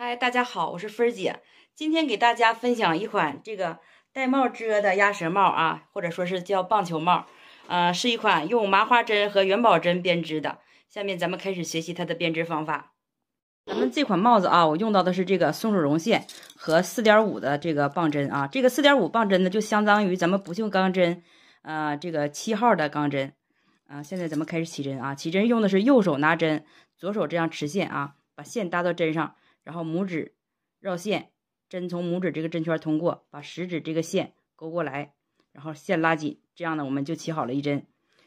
嗨，大家好，我是芬姐，今天给大家分享一款这个戴帽遮的鸭舌帽啊，或者说是叫棒球帽，呃，是一款用麻花针和元宝针编织的。下面咱们开始学习它的编织方法。咱们这款帽子啊，我用到的是这个松鼠绒线和四点五的这个棒针啊，这个四点五棒针呢，就相当于咱们不锈钢针，啊，这个七号的钢针。啊，现在咱们开始起针啊，起针用的是右手拿针，左手这样持线啊，把线搭到针上。然后拇指绕线，针从拇指这个针圈通过，把食指这个线勾过来，然后线拉紧，这样呢我们就起好了一针，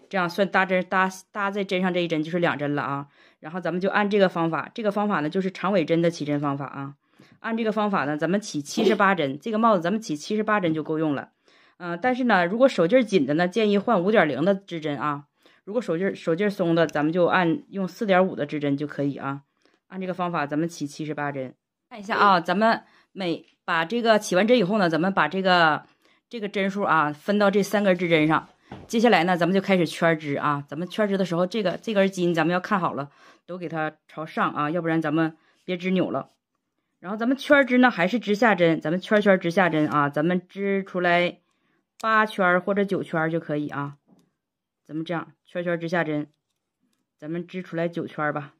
这样算搭针搭搭在针上这一针就是两针了啊。然后咱们就按这个方法，这个方法呢就是长尾针的起针方法啊。按这个方法呢，咱们起七十八针，这个帽子咱们起七十八针就够用了。嗯，但是呢，如果手劲紧的呢，建议换五点零的织针啊。如果手劲手劲松的，咱们就按用四点五的织针就可以啊。按这个方法，咱们起七十八针，看一下啊。咱们每把这个起完针以后呢，咱们把这个这个针数啊分到这三根针上。接下来呢，咱们就开始圈织啊。咱们圈织的时候，这个这根筋咱们要看好了，都给它朝上啊，要不然咱们别织扭了。然后咱们圈织呢，还是织下针，咱们圈圈织下针啊。咱们织出来八圈或者九圈就可以啊。咱们这样圈圈织下针，咱们织出来九圈吧。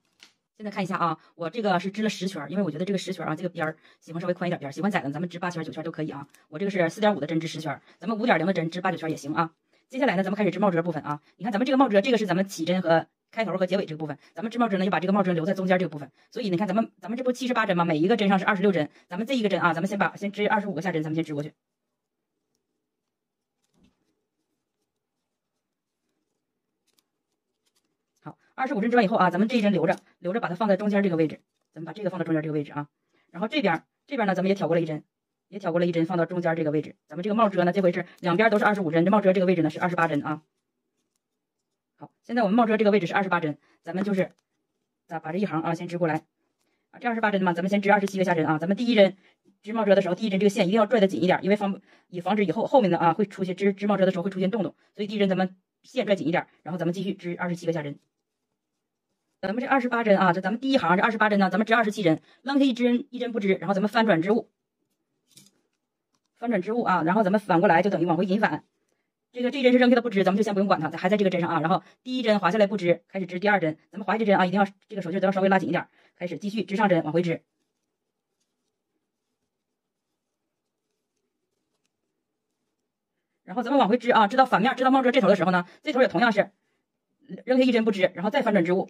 现在看一下啊，我这个是织了十圈，因为我觉得这个十圈啊，这个边儿喜欢稍微宽一点边儿，喜欢窄的，咱们织八圈九圈都可以啊。我这个是四点五的针织十圈，咱们五点零的针织八九圈也行啊。接下来呢，咱们开始织帽褶部分啊。你看咱们这个帽褶，这个是咱们起针和开头和结尾这个部分。咱们织帽褶呢，就把这个帽褶留在中间这个部分。所以你看咱们，咱们这不七十八针吗？每一个针上是二十六针。咱们这一个针啊，咱们先把先织二十五个下针，咱们先织过去。二十五针织完以后啊，咱们这一针留着，留着把它放在中间这个位置。咱们把这个放到中间这个位置啊。然后这边这边呢，咱们也挑过来一针，也挑过来一针，放到中间这个位置。咱们这个帽遮呢，这回是两边都是二十五针，这帽遮这个位置呢是二十八针啊。好，现在我们帽遮这个位置是二十八针，咱们就是咋把这一行啊先织过来啊？这二十八针嘛，咱们先织二十七个下针啊。咱们第一针织帽遮的时候，第一针这个线一定要拽的紧一点，因为防以防止以后后面的啊会出现织织帽遮的时候会出现洞洞，所以第一针咱们线拽紧一点，然后咱们继续织二十七个下针。咱们这二十八针啊，这咱们第一行这二十八针呢，咱们织二十七针，扔下一针，一针不织，然后咱们翻转织物，翻转织物啊，然后咱们反过来就等于往回引返。这个这针是扔下的不织，咱们就先不用管它，还在这个针上啊。然后第一针滑下来不织，开始织第二针。咱们滑这针啊，一定要这个手劲都要稍微拉紧一点，开始继续织上针往回织。然后咱们往回织啊，织到反面，织到帽子这头的时候呢，这头也同样是扔下一针不织，然后再翻转织物。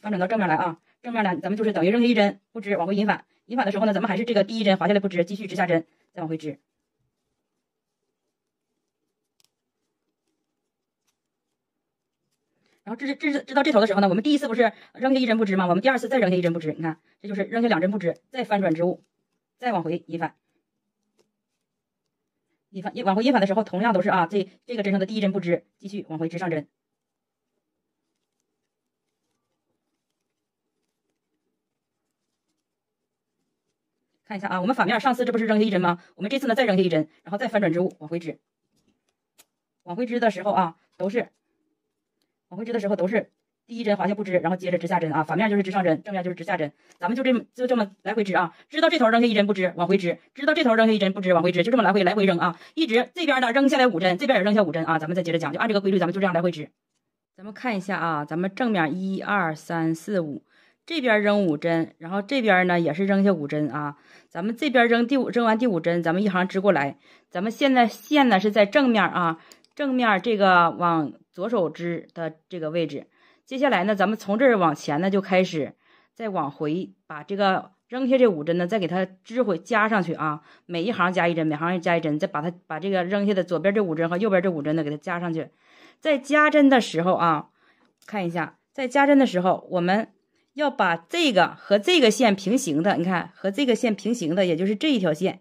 翻转到正面来啊，正面呢，咱们就是等于扔下一针不织，往回引返。引返的时候呢，咱们还是这个第一针滑下来不织，继续织下针，再往回织。然后织织织到这头的时候呢，我们第一次不是扔下一针不织吗？我们第二次再扔下一针不织，你看这就是扔下两针不织，再翻转织物，再往回引返。引返往回引返的时候，同样都是啊，这这个针上的第一针不织，继续往回织上针。看一下啊，我们反面上次这不是扔下一针吗？我们这次呢再扔下一针，然后再翻转织物，往回织。往回织的时候啊，都是往回织的时候都是第一针划下不织，然后接着织下针啊。反面就是织上针，正面就是织下针。咱们就这么就这么来回织啊，织到这头扔下一针不织，往回织；织到这头扔下一针不织，往回织。就这么来回来回扔啊，一直这边呢扔下来五针，这边也扔下五针啊。咱们再接着讲，就按这个规律，咱们就这样来回织。咱们看一下啊，咱们正面一二三四五。这边扔五针，然后这边呢也是扔下五针啊。咱们这边扔第五，扔完第五针，咱们一行织过来。咱们现在线呢是在正面啊，正面这个往左手织的这个位置。接下来呢，咱们从这儿往前呢就开始再往回把这个扔下这五针呢，再给它织回加上去啊。每一行加一针，每行加一针，再把它把这个扔下的左边这五针和右边这五针呢给它加上去。在加针的时候啊，看一下，在加针的时候我们。要把这个和这个线平行的，你看和这个线平行的，也就是这一条线，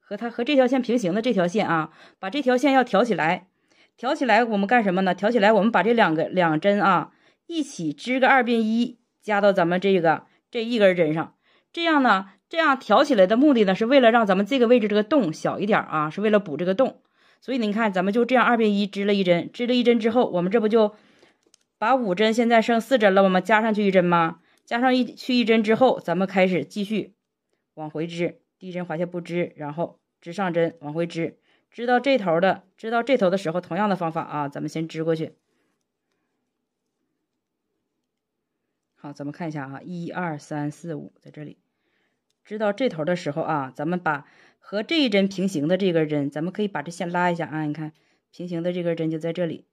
和它和这条线平行的这条线啊，把这条线要挑起来，挑起来我们干什么呢？挑起来我们把这两个两针啊一起织个二并一，加到咱们这个这一根针上。这样呢，这样挑起来的目的呢，是为了让咱们这个位置这个洞小一点啊，是为了补这个洞。所以你看，咱们就这样二并一织了一针，织了一针之后，我们这不就？把五针现在剩四针了，我们加上去一针吗？加上一去一针之后，咱们开始继续往回织，第一针滑下不织，然后织上针往回织，织到这头的，织到这头的时候，同样的方法啊，咱们先织过去。好，咱们看一下啊，一二三四五，在这里，织到这头的时候啊，咱们把和这一针平行的这根针，咱们可以把这线拉一下啊，你看，平行的这根针就在这里。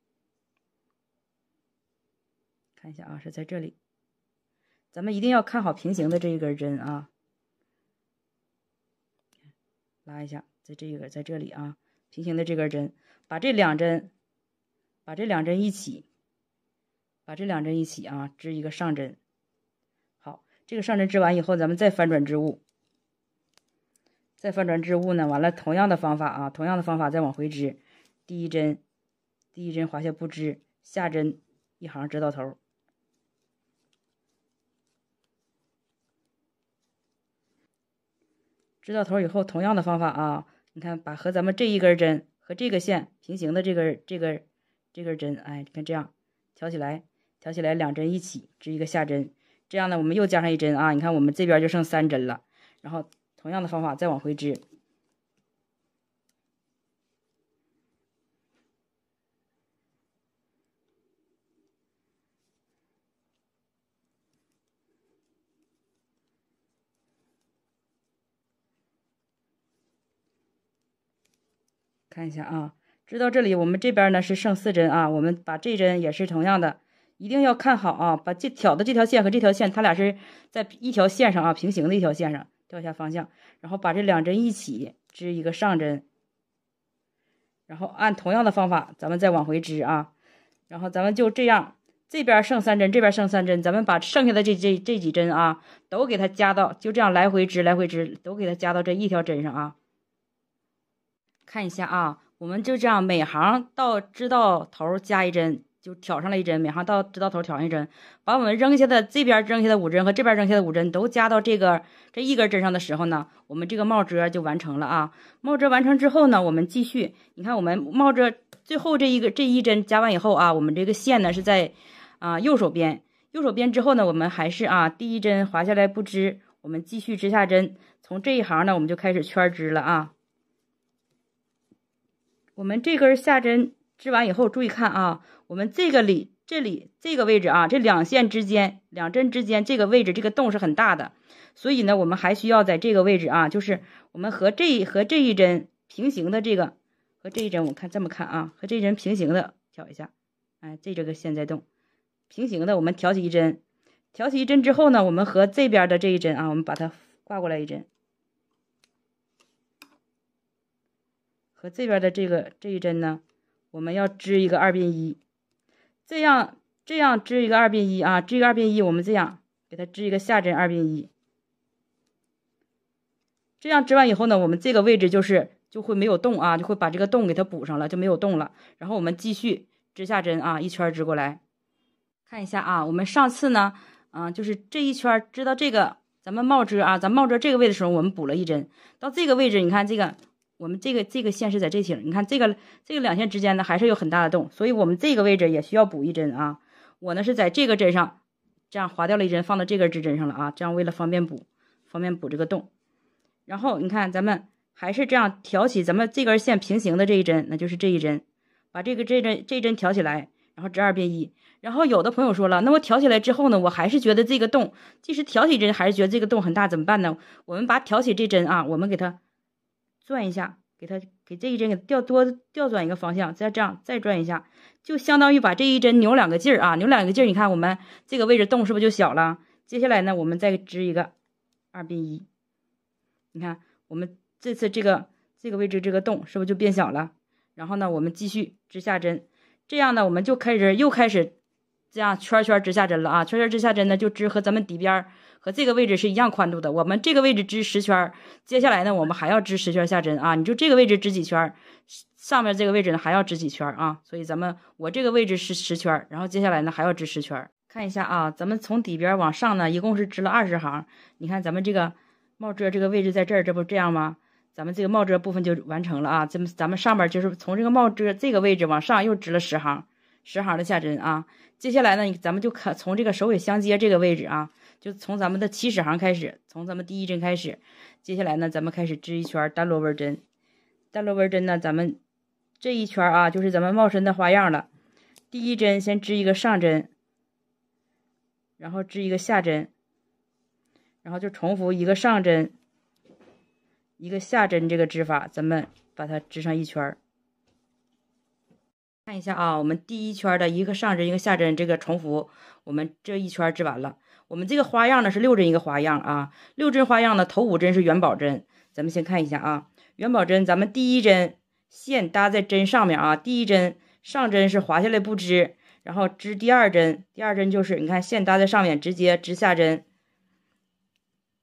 看一下啊，是在这里。咱们一定要看好平行的这一根针啊，拉一下，在这个，在这里啊，平行的这根针，把这两针，把这两针一起，把这两针一起啊，织一个上针。好，这个上针织完以后，咱们再翻转织物，再翻转织物呢，完了同样的方法啊，同样的方法再往回织，第一针，第一针滑下不织，下针一行织到头。织到头以后，同样的方法啊，你看，把和咱们这一根针和这个线平行的这根、这根、这根针，哎，你看这样挑起来，挑起来两针一起织一个下针，这样呢，我们又加上一针啊，你看我们这边就剩三针了，然后同样的方法再往回织。看一下啊，织到这里，我们这边呢是剩四针啊，我们把这针也是同样的，一定要看好啊，把这挑的这条线和这条线，它俩是在一条线上啊，平行的一条线上，调一下方向，然后把这两针一起织一个上针，然后按同样的方法，咱们再往回织啊，然后咱们就这样，这边剩三针，这边剩三针，咱们把剩下的这这这几针啊，都给它加到，就这样来回织，来回织，都给它加到这一条针上啊。看一下啊，我们就这样，每行到织到头加一针，就挑上来一针，每行到织到头挑上一针，把我们扔下的这边扔下的五针和这边扔下的五针都加到这个这一根针上的时候呢，我们这个帽针就完成了啊。帽遮完成之后呢，我们继续，你看我们帽针最后这一个这一针加完以后啊，我们这个线呢是在啊右手边，右手边之后呢，我们还是啊第一针滑下来不织，我们继续织下针，从这一行呢我们就开始圈织了啊。我们这根下针织完以后，注意看啊，我们这个里这里这个位置啊，这两线之间、两针之间这个位置，这个洞是很大的，所以呢，我们还需要在这个位置啊，就是我们和这和这一针平行的这个和这一针，我看这么看啊，和这针平行的挑一下，哎，这这个线在动，平行的我们挑起一针，挑起一针之后呢，我们和这边的这一针啊，我们把它挂过来一针。和这边的这个这一针呢，我们要织一个二并一，这样这样织一个二并一啊，织一个二并一，我们这样给它织一个下针二并一。这样织完以后呢，我们这个位置就是就会没有洞啊，就会把这个洞给它补上了，就没有洞了。然后我们继续织下针啊，一圈织过来，看一下啊，我们上次呢，嗯，就是这一圈织到这个咱们帽针啊，咱帽针这个位置的时候，我们补了一针，到这个位置你看这个。我们这个这个线是在这层，你看这个这个两线之间呢，还是有很大的洞，所以我们这个位置也需要补一针啊。我呢是在这个针上这样划掉了一针，放到这根织针上了啊，这样为了方便补，方便补这个洞。然后你看，咱们还是这样挑起咱们这根线平行的这一针，那就是这一针，把这个这针这针挑起来，然后织二变一。然后有的朋友说了，那我挑起来之后呢，我还是觉得这个洞，即使挑起针，还是觉得这个洞很大，怎么办呢？我们把挑起这针啊，我们给它。转一下，给它给这一针给调多调转一个方向，再这样再转一下，就相当于把这一针扭两个劲儿啊，扭两个劲儿，你看我们这个位置洞是不是就小了？接下来呢，我们再织一个二并一，你看我们这次这个这个位置这个洞是不是就变小了？然后呢，我们继续织下针，这样呢，我们就开始又开始。这样圈圈织下针了啊，圈圈织下针呢，就织和咱们底边和这个位置是一样宽度的。我们这个位置织十圈，接下来呢，我们还要织十圈下针啊。你就这个位置织几圈，上面这个位置呢还要织几圈啊。所以咱们我这个位置是十圈，然后接下来呢还要织十圈。看一下啊，咱们从底边往上呢，一共是织了二十行。你看咱们这个帽遮这个位置在这儿，这不这样吗？咱们这个帽遮部分就完成了啊。咱们咱们上面就是从这个帽遮这个位置往上又织了十行。十行的下针啊，接下来呢，咱们就看从这个首尾相接这个位置啊，就从咱们的起始行开始，从咱们第一针开始，接下来呢，咱们开始织一圈单螺纹针。单螺纹针呢，咱们这一圈啊，就是咱们帽身的花样了。第一针先织一个上针，然后织一个下针，然后就重复一个上针、一个下针这个织法，咱们把它织上一圈。看一下啊，我们第一圈的一个上针一个下针，这个重复，我们这一圈织完了。我们这个花样呢是六针一个花样啊，六针花样呢头五针是元宝针。咱们先看一下啊，元宝针，咱们第一针线搭在针上面啊，第一针上针是滑下来不织，然后织第二针，第二针就是你看线搭在上面直接织下针，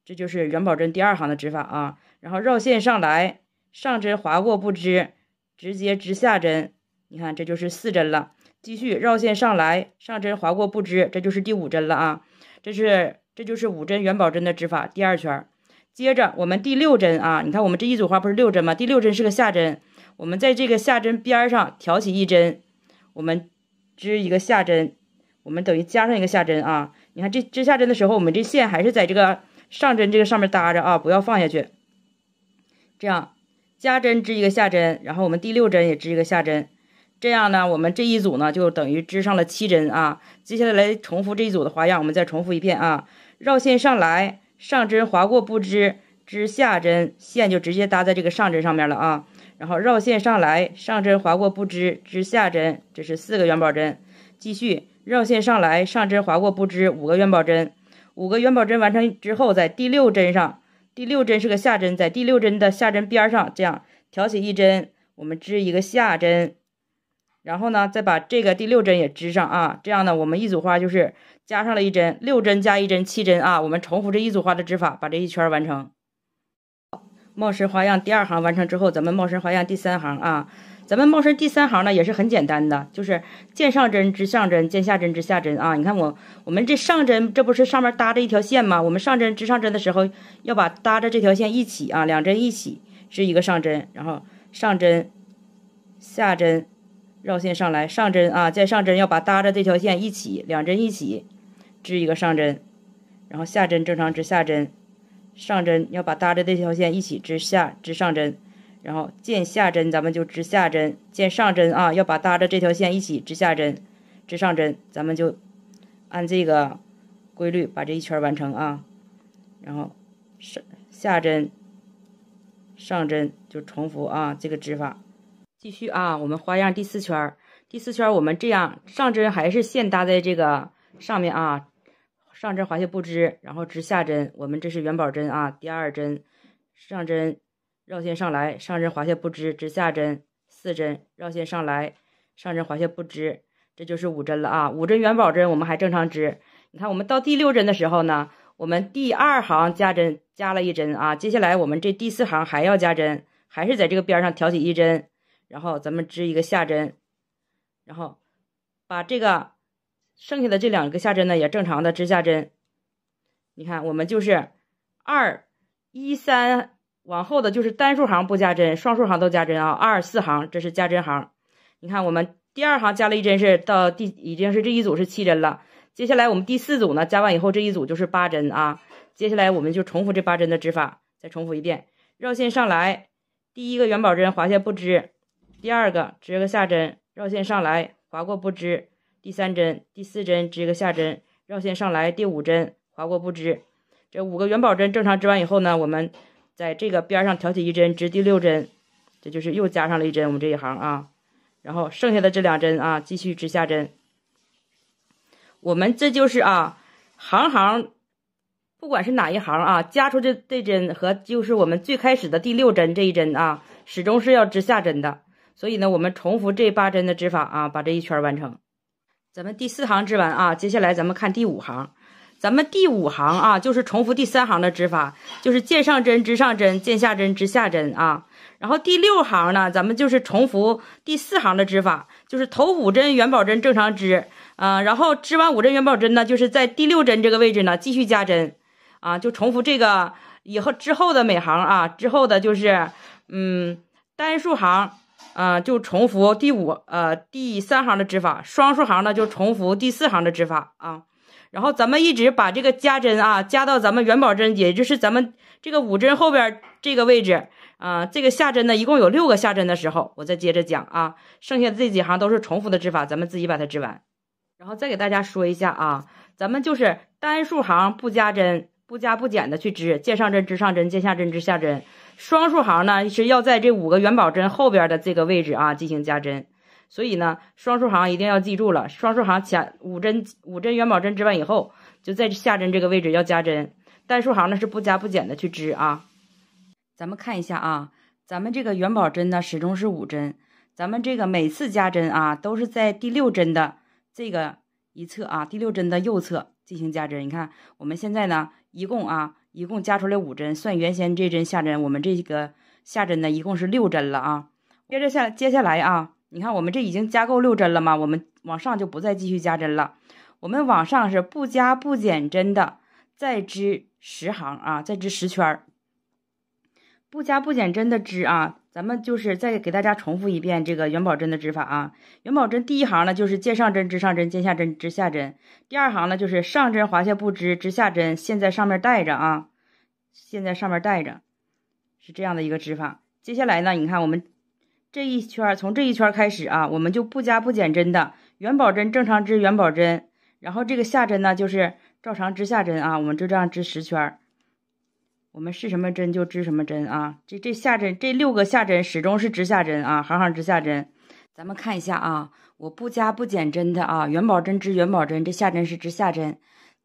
这就是元宝针第二行的织法啊。然后绕线上来，上针滑过不织，直接织下针。你看，这就是四针了。继续绕线上来，上针划过不织，这就是第五针了啊。这是这就是五针元宝针的织法第二圈。接着我们第六针啊，你看我们这一组花不是六针吗？第六针是个下针，我们在这个下针边儿上挑起一针，我们织一个下针，我们等于加上一个下针啊。你看这织下针的时候，我们这线还是在这个上针这个上面搭着啊，不要放下去。这样加针织一个下针，然后我们第六针也织一个下针。这样呢，我们这一组呢就等于织上了七针啊。接下来来重复这一组的花样，我们再重复一遍啊。绕线上来，上针划过不织，织下针，线就直接搭在这个上针上面了啊。然后绕线上来，上针划过不织，织下针，这是四个元宝针。继续绕线上来，上针划过不织，五个元宝针，五个元宝针完成之后，在第六针上，第六针是个下针，在第六针的下针边上，这样挑起一针，我们织一个下针。然后呢，再把这个第六针也织上啊，这样呢，我们一组花就是加上了一针，六针加一针，七针啊。我们重复这一组花的织法，把这一圈完成。帽身花样第二行完成之后，咱们帽身花样第三行啊，咱们帽身第三行呢也是很简单的，就是见上针织上针，见下针织下针啊。你看我，我们这上针，这不是上面搭着一条线吗？我们上针织上针的时候，要把搭着这条线一起啊，两针一起织一个上针，然后上针下针。绕线上来，上针啊，再上针，要把搭着这条线一起，两针一起织一个上针，然后下针正常织下针，上针要把搭着这条线一起织下织上针，然后见下针咱们就织下针，见上针啊要把搭着这条线一起织下针，织上针，咱们就按这个规律把这一圈完成啊，然后上下针上针就重复啊这个织法。继续啊，我们花样第四圈儿，第四圈我们这样上针还是线搭在这个上面啊，上针滑下不织，然后织下针，我们这是元宝针啊。第二针上针绕线上来，上针滑下不织，织下针四针绕线上来，上针滑下不织，这就是五针了啊。五针元宝针我们还正常织，你看我们到第六针的时候呢，我们第二行加针加了一针啊，接下来我们这第四行还要加针，还是在这个边上挑起一针。然后咱们织一个下针，然后把这个剩下的这两个下针呢，也正常的织下针。你看，我们就是二一三往后的就是单数行不加针，双数行都加针啊。二四行这是加针行。你看，我们第二行加了一针，是到第已经是这一组是七针了。接下来我们第四组呢加完以后，这一组就是八针啊。接下来我们就重复这八针的织法，再重复一遍：绕线上来，第一个元宝针滑下不织。第二个织个下针，绕线上来，滑过不织。第三针、第四针织个下针，绕线上来。第五针滑过不织。这五个元宝针正常织完以后呢，我们在这个边上挑起一针织第六针，这就是又加上了一针我们这一行啊。然后剩下的这两针啊，继续织下针。我们这就是啊，行行，不管是哪一行啊，加出这这针和就是我们最开始的第六针这一针啊，始终是要织下针的。所以呢，我们重复这八针的织法啊，把这一圈完成。咱们第四行织完啊，接下来咱们看第五行。咱们第五行啊，就是重复第三行的织法，就是见上针织上针，见下针织下针啊。然后第六行呢，咱们就是重复第四行的织法，就是头五针元宝针正常织啊。然后织完五针元宝针呢，就是在第六针这个位置呢继续加针啊，就重复这个以后之后的每行啊，之后的就是嗯单数行。啊，就重复第五呃第三行的织法，双数行呢就重复第四行的织法啊。然后咱们一直把这个加针啊加到咱们元宝针，也就是咱们这个五针后边这个位置啊。这个下针呢，一共有六个下针的时候，我再接着讲啊。剩下的这几行都是重复的织法，咱们自己把它织完，然后再给大家说一下啊。咱们就是单数行不加针。不加不减的去织，见上针织上针，见下针织下针。双数行呢是要在这五个元宝针后边的这个位置啊进行加针，所以呢双数行一定要记住了。双数行前五针五针元宝针织完以后，就在下针这个位置要加针。单数行呢是不加不减的去织啊。咱们看一下啊，咱们这个元宝针呢始终是五针，咱们这个每次加针啊都是在第六针的这个一侧啊，第六针的右侧进行加针。你看我们现在呢。一共啊，一共加出来五针，算原先这针下针，我们这个下针呢，一共是六针了啊。接着下，接下来啊，你看我们这已经加够六针了吗？我们往上就不再继续加针了，我们往上是不加不减针的，再织十行啊，再织十圈儿，不加不减针的织啊。咱们就是再给大家重复一遍这个元宝针的织法啊，元宝针第一行呢就是接上针织上针，接下针织下针，第二行呢就是上针滑下不织，织下针，现在上面带着啊，现在上面带着，是这样的一个织法。接下来呢，你看我们这一圈，从这一圈开始啊，我们就不加不减针的元宝针，正常织元宝针，然后这个下针呢就是照常织下针啊，我们就这样织十圈。我们是什么针就织什么针啊！这这下针，这六个下针始终是织下针啊，行行织下针。咱们看一下啊，我不加不减针的啊，元宝针织元宝针，这下针是织下针，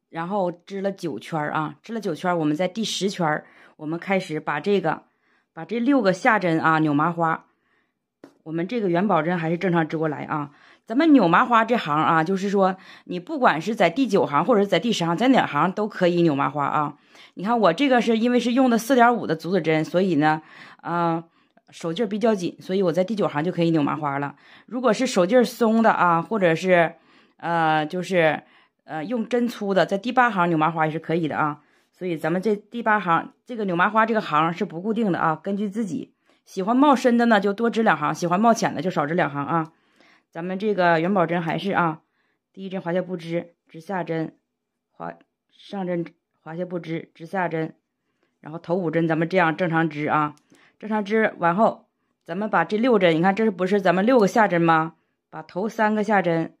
然后织了九圈啊，织了九圈，我们在第十圈，我们开始把这个，把这六个下针啊扭麻花，我们这个元宝针还是正常织过来啊。咱们扭麻花这行啊，就是说你不管是在第九行或者是在第十行，在哪行都可以扭麻花啊。你看我这个是因为是用的四点五的竹子针，所以呢，啊，手劲比较紧，所以我在第九行就可以扭麻花了。如果是手劲松的啊，或者是呃，就是呃，用针粗的，在第八行扭麻花也是可以的啊。所以咱们这第八行这个扭麻花这个行是不固定的啊，根据自己喜欢帽深的呢，就多织两行；喜欢帽浅的就少织两行啊。咱们这个元宝针还是啊，第一针滑下不织，直下针，滑上针，滑下不织，直下针，然后头五针咱们这样正常织啊，正常织完后，咱们把这六针，你看这是不是咱们六个下针吗？把头三个下针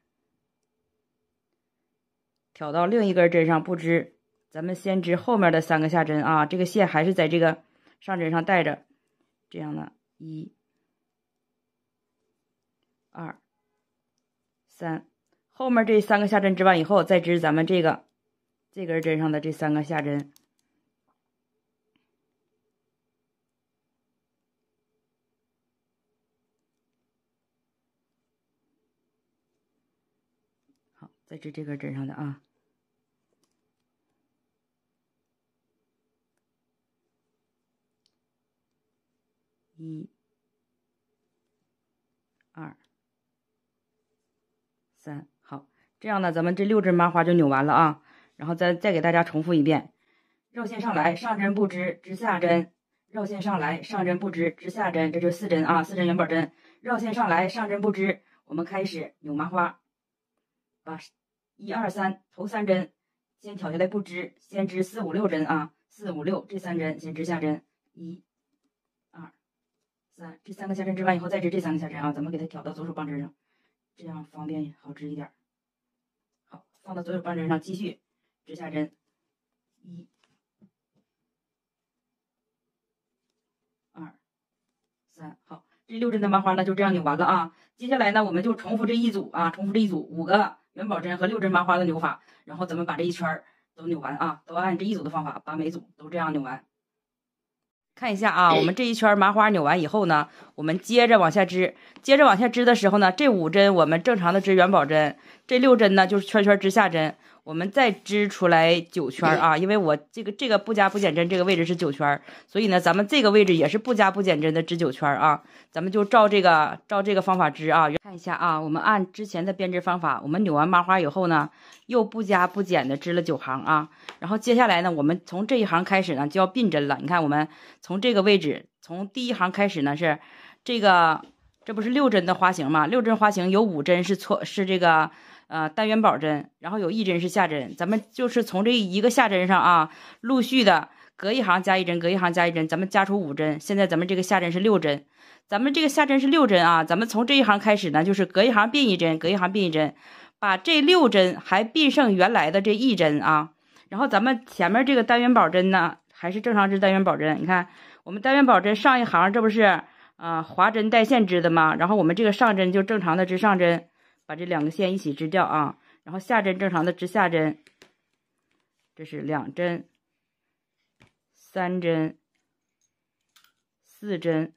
挑到另一根针上不织，咱们先织后面的三个下针啊，这个线还是在这个上针上带着，这样的一二。三，后面这三个下针织完以后，再织咱们这个这根针上的这三个下针。好，再织这根针上的啊，一。三好，这样呢，咱们这六针麻花就扭完了啊。然后再再给大家重复一遍：绕线上来，上针不织，织下针；绕线上来，上针不织，织下针。这就四针啊，四针元宝针。绕线上来，上针不织，我们开始扭麻花。把一二三头三针先挑下来不织，先织四五六针啊，四五六这三针先织下针。一、二、三，这三个下针织完以后再织这三个下针啊。咱们给它挑到左手棒针上。这样方便好织一点儿，好，放到左手半针上继续织下针，一、二、三，好，这六针的麻花呢就这样扭完了啊。接下来呢，我们就重复这一组啊，重复这一组五个元宝针和六针麻花的扭法，然后咱们把这一圈儿都扭完啊，都按这一组的方法把每组都这样扭完。看一下啊，我们这一圈麻花扭完以后呢，我们接着往下织，接着往下织的时候呢，这五针我们正常的织元宝针，这六针呢就是圈圈织下针。我们再织出来九圈啊，因为我这个这个不加不减针这个位置是九圈，所以呢，咱们这个位置也是不加不减针的织九圈啊。咱们就照这个照这个方法织啊，看一下啊，我们按之前的编织方法，我们扭完麻花以后呢，又不加不减的织了九行啊。然后接下来呢，我们从这一行开始呢就要并针了。你看，我们从这个位置，从第一行开始呢是这个，这不是六针的花型吗？六针花型有五针是错，是这个。呃，单元宝针，然后有一针是下针，咱们就是从这一个下针上啊，陆续的隔一行加一针，隔一行加一针，咱们加出五针。现在咱们这个下针是六针，咱们这个下针是六针啊，咱们从这一行开始呢，就是隔一行并一针，隔一行并一针，把这六针还并剩原来的这一针啊。然后咱们前面这个单元宝针呢，还是正常织单元宝针。你看，我们单元宝针上一行，这不是啊，滑针带线织的吗？然后我们这个上针就正常的织上针。把这两个线一起织掉啊，然后下针正常的织下针，这是两针、三针、四针、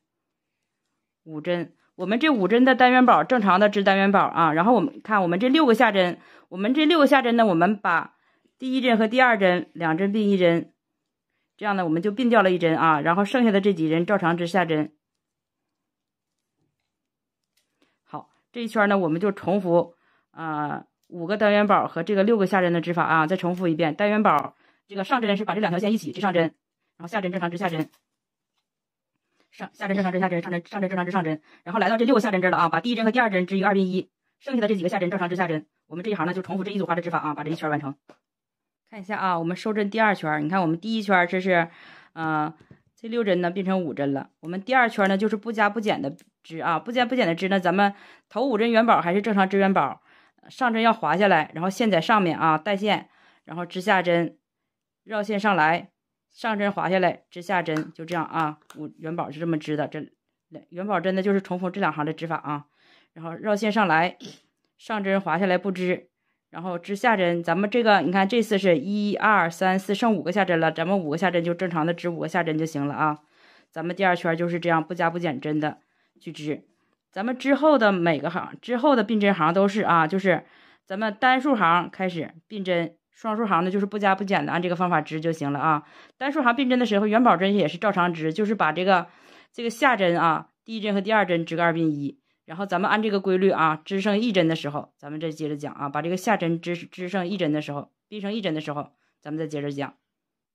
五针。我们这五针的单元宝正常的织单元宝啊，然后我们看我们这六个下针，我们这六个下针呢，我们把第一针和第二针两针并一针，这样呢我们就并掉了一针啊，然后剩下的这几针照常织下针。这一圈呢，我们就重复啊五个单元宝和这个六个下针的织法啊，再重复一遍单元宝。这个上针是把这两条线一起织上针，然后下针正常织下针。上下针正常织下针，上针上针正常织上针，然后来到这六个下针这儿了啊，把第一针和第二针织一个二并一，剩下的这几个下针正常织下针。我们这一行呢就重复这一组花的织法啊，把这一圈完成。看一下啊，我们收针第二圈，你看我们第一圈这是呃。这六针呢变成五针了。我们第二圈呢就是不加不减的织啊，不加不减的织。呢，咱们头五针元宝还是正常织元宝，上针要滑下来，然后线在上面啊，带线，然后织下针，绕线上来，上针滑下来，织下针，就这样啊，五元宝是这么织的。这两元宝针呢就是重复这两行的织法啊，然后绕线上来，上针滑下来不织。然后织下针，咱们这个你看这次是一二三四，剩五个下针了，咱们五个下针就正常的织五个下针就行了啊。咱们第二圈就是这样，不加不减针的去织。咱们之后的每个行，之后的并针行都是啊，就是咱们单数行开始并针，双数行呢就是不加不减的按这个方法织就行了啊。单数行并针的时候，元宝针也是照常织，就是把这个这个下针啊，第一针和第二针织个二并一。然后咱们按这个规律啊，织剩一针的时候，咱们再接着讲啊。把这个下针织，织剩一针的时候，闭上一针的时候，咱们再接着讲。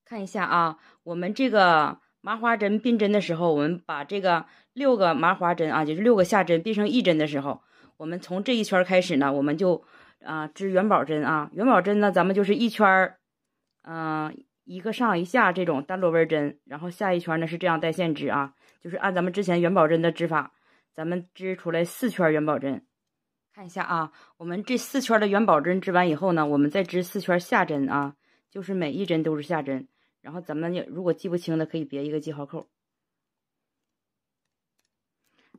看一下啊，我们这个麻花针并针的时候，我们把这个六个麻花针啊，就是六个下针并成一针的时候，我们从这一圈开始呢，我们就啊织元宝针啊。元宝针呢，咱们就是一圈儿，嗯，一个上一下这种单螺纹针，然后下一圈呢是这样带线织啊，就是按咱们之前元宝针的织法。咱们织出来四圈元宝针，看一下啊。我们这四圈的元宝针织完以后呢，我们再织四圈下针啊，就是每一针都是下针。然后咱们如果记不清的，可以别一个记号扣。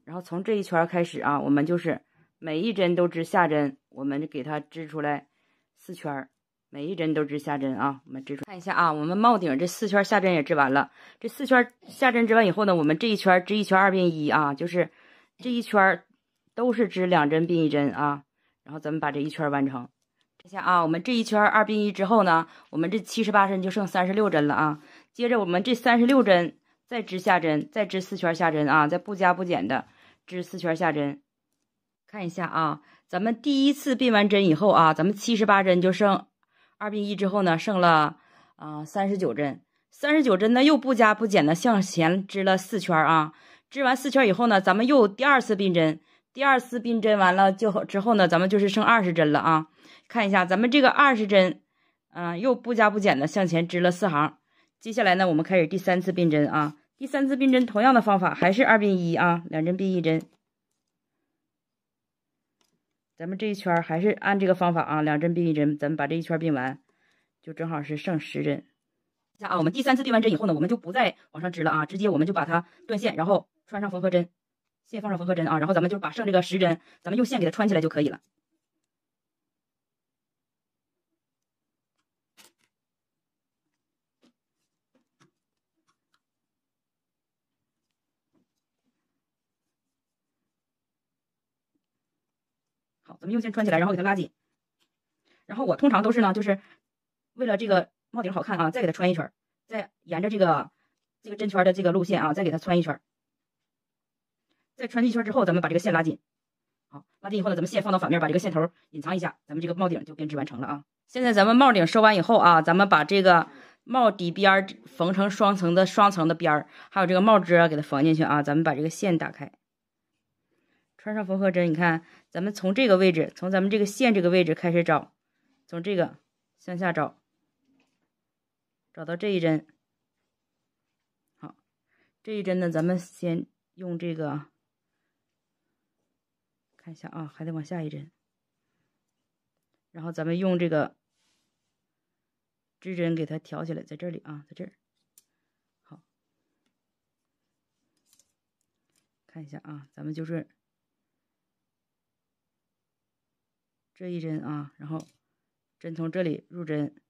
然后从这一圈开始啊，我们就是每一针都织下针，我们给它织出来四圈，每一针都织下针啊。我们织出看一下啊，我们帽顶这四圈下针也织完了。这四圈下针织完以后呢，我们这一圈织一圈二并一啊，就是。这一圈儿都是织两针并一针啊，然后咱们把这一圈完成。这下啊，我们这一圈二并一之后呢，我们这七十八针就剩三十六针了啊。接着我们这三十六针再织下针，再织四圈下针啊，再不加不减的织四圈下针。看一下啊，咱们第一次并完针以后啊，咱们七十八针就剩二并一之后呢，剩了啊三十九针。三十九针呢又不加不减的向前织了四圈啊。织完四圈以后呢，咱们又第二次并针，第二次并针完了就之后呢，咱们就是剩二十针了啊。看一下，咱们这个二十针，啊，又不加不减的向前织了四行。接下来呢，我们开始第三次并针啊。第三次并针，同样的方法，还是二并一啊，两针并一针。咱们这一圈还是按这个方法啊，两针并一针。咱们把这一圈并完，就正好是剩十针。下啊，我们第三次并完针以后呢，我们就不再往上织了啊，直接我们就把它断线，然后。穿上缝合针，先放上缝合针啊，然后咱们就把剩这个十针，咱们用线给它穿起来就可以了。好，咱们用线穿起来，然后给它拉紧。然后我通常都是呢，就是为了这个帽顶好看啊，再给它穿一圈儿，再沿着这个这个针圈的这个路线啊，再给它穿一圈儿。再穿一圈之后，咱们把这个线拉紧。好，拉紧以后呢，咱们线放到反面，把这个线头隐藏一下，咱们这个帽顶就编织完成了啊。现在咱们帽顶收完以后啊，咱们把这个帽底边儿缝成双层的双层的边儿，还有这个帽褶给它缝进去啊。咱们把这个线打开，穿上缝合针。你看，咱们从这个位置，从咱们这个线这个位置开始找，从这个向下找，找到这一针。好，这一针呢，咱们先用这个。看一下啊，还得往下一针，然后咱们用这个织针给它挑起来，在这里啊，在这儿，好，看一下啊，咱们就是这一针啊，然后针从这里入针，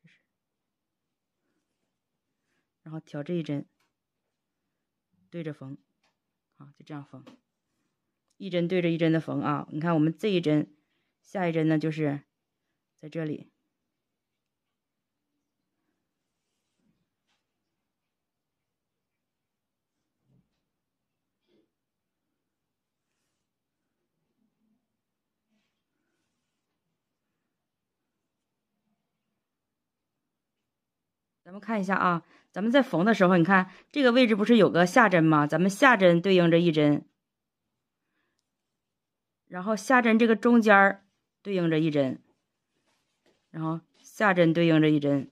这是，然后挑这一针，对着缝，好，就这样缝。一针对着一针的缝啊！你看，我们这一针，下一针呢，就是在这里。咱们看一下啊，咱们在缝的时候，你看这个位置不是有个下针吗？咱们下针对应着一针。然后下针这个中间儿对应着一针，然后下针对应着一针，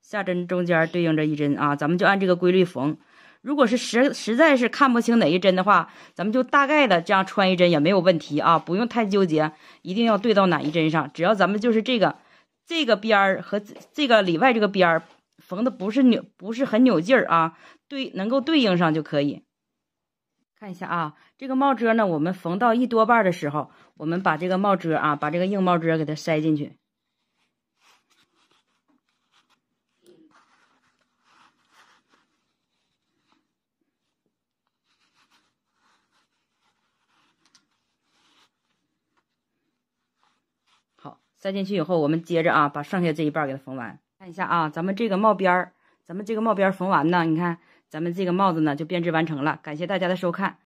下针中间儿对应着一针啊，咱们就按这个规律缝。如果是实实在是看不清哪一针的话，咱们就大概的这样穿一针也没有问题啊，不用太纠结，一定要对到哪一针上。只要咱们就是这个这个边儿和这个里外这个边儿缝的不是扭不是很扭劲儿啊，对，能够对应上就可以。看一下啊，这个帽遮呢，我们缝到一多半的时候，我们把这个帽遮啊，把这个硬帽遮给它塞进去。好，塞进去以后，我们接着啊，把剩下这一半给它缝完。看一下啊，咱们这个帽边儿，咱们这个帽边缝完呢，你看。咱们这个帽子呢，就编织完成了。感谢大家的收看。